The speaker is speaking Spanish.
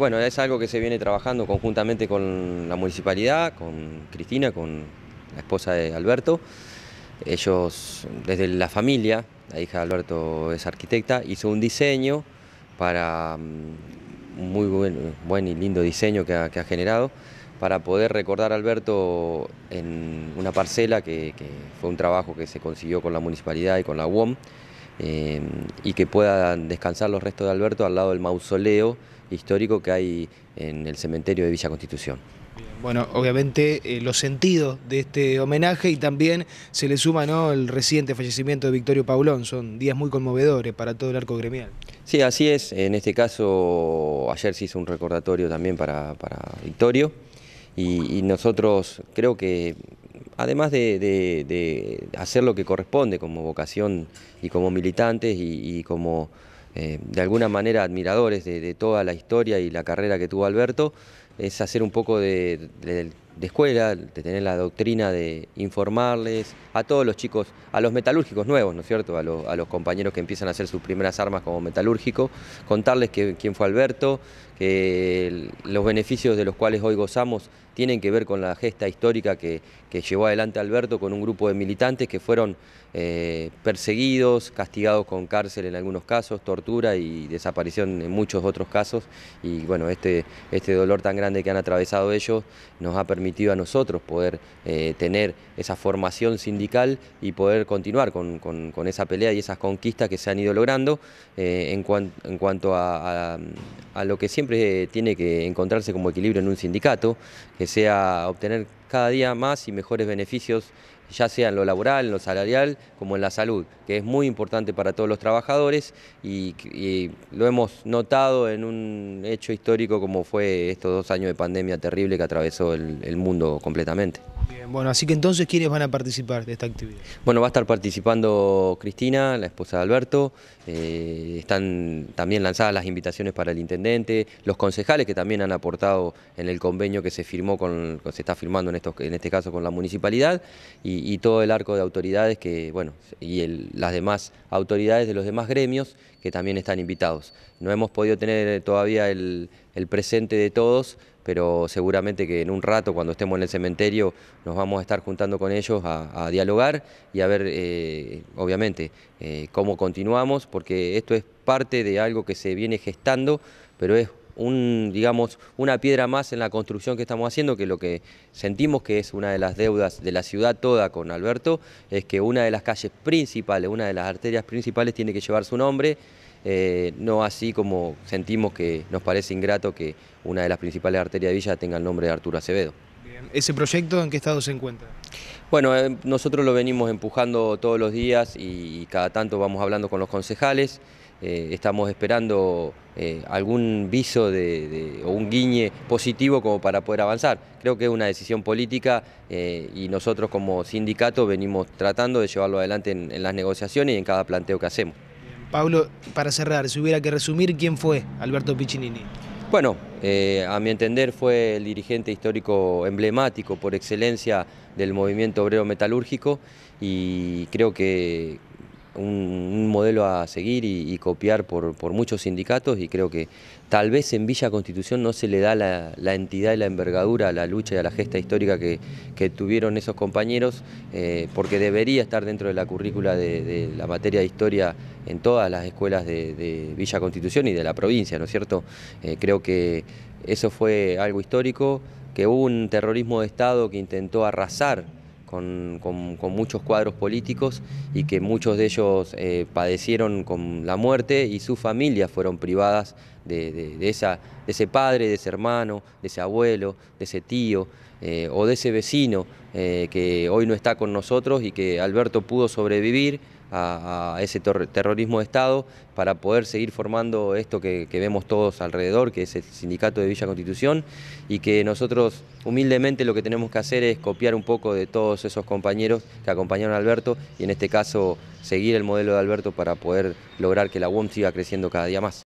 Bueno, es algo que se viene trabajando conjuntamente con la municipalidad, con Cristina, con la esposa de Alberto. Ellos, desde la familia, la hija de Alberto es arquitecta, hizo un diseño para un mm, muy buen, y lindo diseño que ha, generado para poder recordar a Alberto en una parcela que, que fue un trabajo que se consiguió con la municipalidad y con la UOM. Em, y que puedan descansar los restos de Alberto al lado del mausoleo histórico que hay en el cementerio de Villa Constitución. Bueno, obviamente eh, los sentidos de este homenaje y también se le suma ¿no? el reciente fallecimiento de Victorio Paulón. Son días muy conmovedores para todo el arco gremial. Sí, así es. En este caso, ayer se hizo un recordatorio también para, para Victorio. y nosotros creo que además de, hacer lo que corresponde como vocación y como militantes y, como eh, de alguna manera admiradores de, toda la historia y la carrera que tuvo Alberto, es hacer un poco de, escuela, de tener la doctrina de informarles a todos los chicos, a los metalúrgicos nuevos, ¿no es cierto? A, los compañeros que empiezan a hacer sus primeras armas como metalúrgico, contarles quién fue Alberto, que los beneficios de los cuales hoy gozamos tienen que ver con la gesta histórica que, llevó adelante Alberto con un grupo de militantes que fueron eh, perseguidos, castigados con cárcel en algunos casos, tortura y desaparición en muchos otros casos. Y bueno, este, este dolor tan grande que han atravesado ellos nos ha permitido a nosotros poder eh, tener esa formación sindical y poder continuar con, esa pelea y esas conquistas que se han ido logrando eh, en, en, cuanto a, lo que siempre tiene que encontrarse como equilibrio en un sindicato, sea obtener cada día más y mejores beneficios, ya sea en lo laboral, en lo salarial, como en la salud, que es muy importante para todos los trabajadores y, lo hemos notado en un hecho histórico como fue estos dos años de pandemia terrible que atravesó el, mundo completamente. bueno, así que entonces, ¿quiénes van a participar de esta actividad? Bueno, va a estar participando Cristina, la esposa de Alberto, eh, están también lanzadas las invitaciones para el intendente, los concejales que también han aportado en el convenio que se firmó con, se está firmando en en este caso con la municipalidad, y, todo el arco de autoridades que, bueno, y las demás autoridades de los demás gremios que también están invitados. No hemos podido tener todavía el, presente de todos, pero seguramente que en un rato, cuando estemos en el cementerio, nos vamos a estar juntando con ellos a, dialogar y a ver, eh, obviamente, eh, cómo continuamos, porque esto es parte de algo que se viene gestando, pero es un, digamos, una piedra más en la construcción que estamos haciendo, que lo que sentimos que es una de las deudas de la ciudad toda con Alberto, es que una de las calles principales, una de las arterias principales tiene que llevar su nombre, eh, no así como sentimos que nos parece ingrato que una de las principales arterias de Villa tenga el nombre de Arturo Acevedo. ¿Ese proyecto en qué estado se encuentra? Bueno, eh, nosotros lo venimos empujando todos los días y cada tanto vamos hablando con los concejales. Eh, estamos esperando eh, algún viso de, o un guiñe positivo como para poder avanzar. Creo que es una decisión política eh, y nosotros como sindicato venimos tratando de llevarlo adelante en, las negociaciones y en cada planteo que hacemos. Pablo, para cerrar, si hubiera que resumir, ¿quién fue Alberto Piccinini? Bueno, a mi entender fue el dirigente histórico emblemático por excelencia del movimiento obrero metalúrgico y creo que, un, modelo a seguir y, copiar por, muchos sindicatos y creo que tal vez en Villa Constitución no se le da la, entidad y la envergadura a la lucha y a la gesta histórica que, tuvieron esos compañeros, eh, porque debería estar dentro de la currícula de, la materia de historia en todas las escuelas de, Villa Constitución y de la provincia, ¿no es cierto? Eh, creo que eso fue algo histórico, que hubo un terrorismo de Estado que intentó arrasar con, muchos cuadros políticos y que muchos de ellos eh, padecieron con la muerte y sus familias fueron privadas de, ese padre, de ese hermano, de ese abuelo, de ese tío eh, o de ese vecino eh, que hoy no está con nosotros y que Alberto pudo sobrevivir a, ese terrorismo de Estado para poder seguir formando esto que, vemos todos alrededor, que es el sindicato de Villa Constitución, y que nosotros humildemente lo que tenemos que hacer es copiar un poco de todos esos compañeros que acompañaron a Alberto y en este caso seguir el modelo de Alberto para poder lograr que la UOM siga creciendo cada día más.